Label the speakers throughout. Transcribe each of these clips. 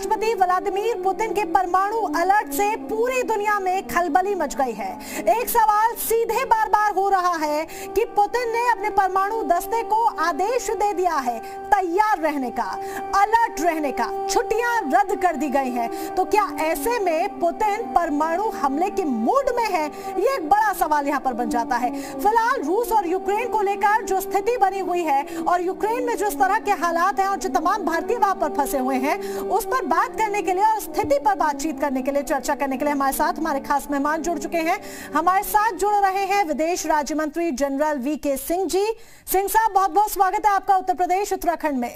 Speaker 1: राष्ट्रपति Vladimir Putin के परमाणु अलर्ट से पूरी दुनिया में खलबली मच गई है एक सवाल सीधे बार बार हो रहा है कि पुतिन ने अपने परमाणु दस्ते को आदेश दे दिया है तैयार रहने का अलर्ट रहने का छुट्टियां रद्द कर दी गई हैं तो क्या ऐसे में पुतिन परमाणु हमले के मूड में है ये एक बड़ा सवाल यहाँ पर बन जाता है फिलहाल रूस और यूक्रेन को लेकर जो स्थिति बनी हुई है और यूक्रेन में जिस तरह के हालात है और जो तमाम भारतीय वहां पर फंसे हुए हैं उस पर बात करने के लिए और स्थिति पर बातचीत करने के लिए चर्चा करने के लिए हमारे साथ हमारे खास मेहमान जुड़ चुके हैं हमारे साथ जुड़ रहे हैं विदेश राज्य मंत्री जनरल वी के सिंह जी सिंह साहब बहुत बहुत स्वागत है आपका उत्तर प्रदेश उत्तराखंड में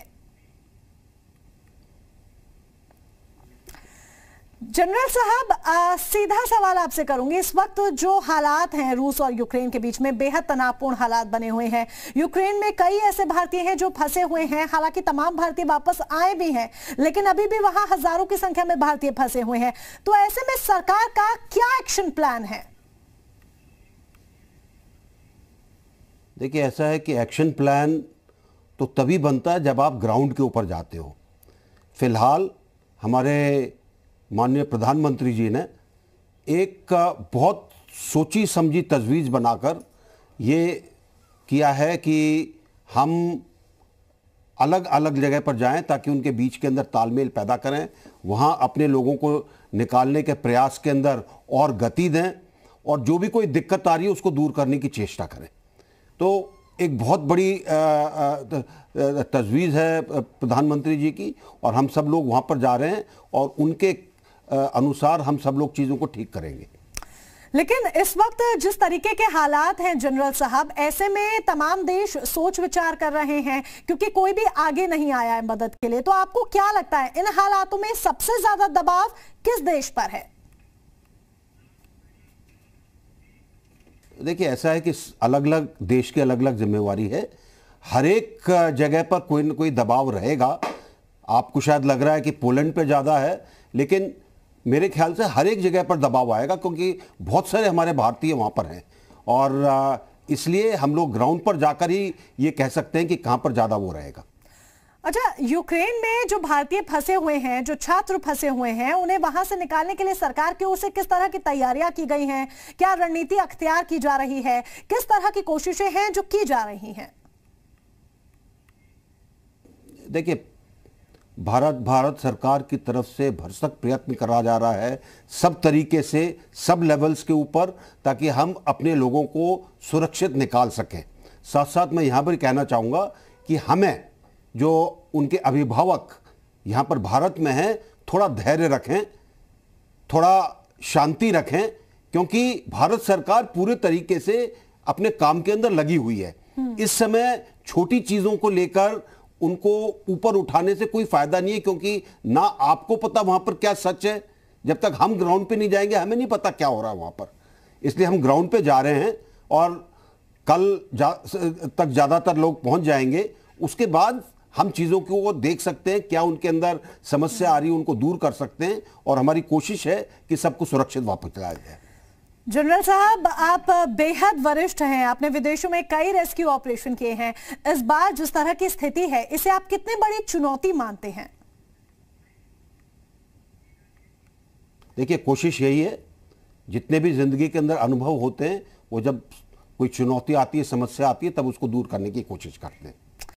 Speaker 1: जनरल साहब सीधा सवाल आपसे करूंगी इस वक्त जो हालात हैं रूस और यूक्रेन के बीच में बेहद तनावपूर्ण हालात बने हुए हैं यूक्रेन में कई ऐसे भारतीय हैं जो फंसे हुए हैं हालांकि तमाम भारतीय वापस आए भी हैं लेकिन अभी भी वहां हजारों की संख्या में भारतीय फंसे हुए हैं तो ऐसे में सरकार का क्या एक्शन प्लान है
Speaker 2: देखिए ऐसा है कि एक्शन प्लान तो तभी बनता है जब आप ग्राउंड के ऊपर जाते हो फिलहाल हमारे माननीय प्रधानमंत्री जी ने एक बहुत सोची समझी तजवीज़ बनाकर ये किया है कि हम अलग अलग जगह पर जाएं ताकि उनके बीच के अंदर तालमेल पैदा करें वहाँ अपने लोगों को निकालने के प्रयास के अंदर और गति दें और जो भी कोई दिक्कत आ रही है उसको दूर करने की चेष्टा करें तो एक बहुत बड़ी तजवीज़ है प्रधानमंत्री जी की और हम सब लोग वहाँ पर जा रहे हैं और उनके अनुसार हम सब लोग चीज़ों को ठीक करेंगे
Speaker 1: लेकिन इस वक्त जिस तरीके के हालात हैं जनरल साहब ऐसे में तमाम देश सोच विचार कर रहे हैं क्योंकि कोई भी आगे नहीं आया है मदद के लिए तो आपको क्या लगता है इन हालातों में सबसे ज्यादा दबाव किस देश पर है
Speaker 2: देखिए ऐसा है कि अलग अलग देश की अलग अलग जिम्मेवारी है हर एक जगह पर कोई ना कोई दबाव रहेगा आपको शायद लग रहा है कि पोलैंड पे ज़्यादा है लेकिन मेरे ख्याल से हर एक जगह पर दबाव आएगा क्योंकि बहुत सारे हमारे भारतीय वहाँ पर हैं और इसलिए हम लोग ग्राउंड पर जाकर ही ये कह सकते हैं कि कहाँ पर ज़्यादा वो रहेगा
Speaker 1: अच्छा यूक्रेन में जो भारतीय फंसे हुए हैं जो छात्र फंसे हुए हैं उन्हें वहां से निकालने के लिए सरकार की ओर से किस तरह की तैयारियां की गई हैं क्या रणनीति अख्तियार की जा रही है किस तरह की कोशिशें हैं जो की जा रही हैं
Speaker 2: देखिए भारत भारत सरकार की तरफ से भरसक प्रयत्न करा जा रहा है सब तरीके से सब लेवल्स के ऊपर ताकि हम अपने लोगों को सुरक्षित निकाल सकें साथ साथ मैं यहाँ पर कहना चाहूँगा कि हमें जो उनके अभिभावक यहाँ पर भारत में हैं थोड़ा धैर्य रखें थोड़ा शांति रखें क्योंकि भारत सरकार पूरे तरीके से अपने काम के अंदर लगी हुई है हम्म। इस समय छोटी चीज़ों को लेकर उनको ऊपर उठाने से कोई फायदा नहीं है क्योंकि ना आपको पता वहां पर क्या सच है जब तक हम ग्राउंड पे नहीं जाएंगे हमें नहीं पता क्या हो रहा है वहां पर इसलिए हम ग्राउंड पे जा रहे हैं और कल जा, तक ज़्यादातर लोग पहुंच जाएंगे उसके बाद हम चीज़ों को वो देख सकते हैं क्या उनके अंदर समस्या आ रही है उनको दूर कर सकते हैं और हमारी कोशिश है कि सबको सुरक्षित वापस लाया जाए
Speaker 1: जनरल साहब आप बेहद वरिष्ठ हैं आपने विदेशों में कई रेस्क्यू ऑपरेशन किए हैं इस बार जिस तरह की स्थिति है इसे आप कितने बड़ी चुनौती मानते हैं
Speaker 2: देखिए कोशिश यही है जितने भी जिंदगी के अंदर अनुभव होते हैं वो जब कोई चुनौती आती है समस्या आती है तब उसको दूर करने की कोशिश करते हैं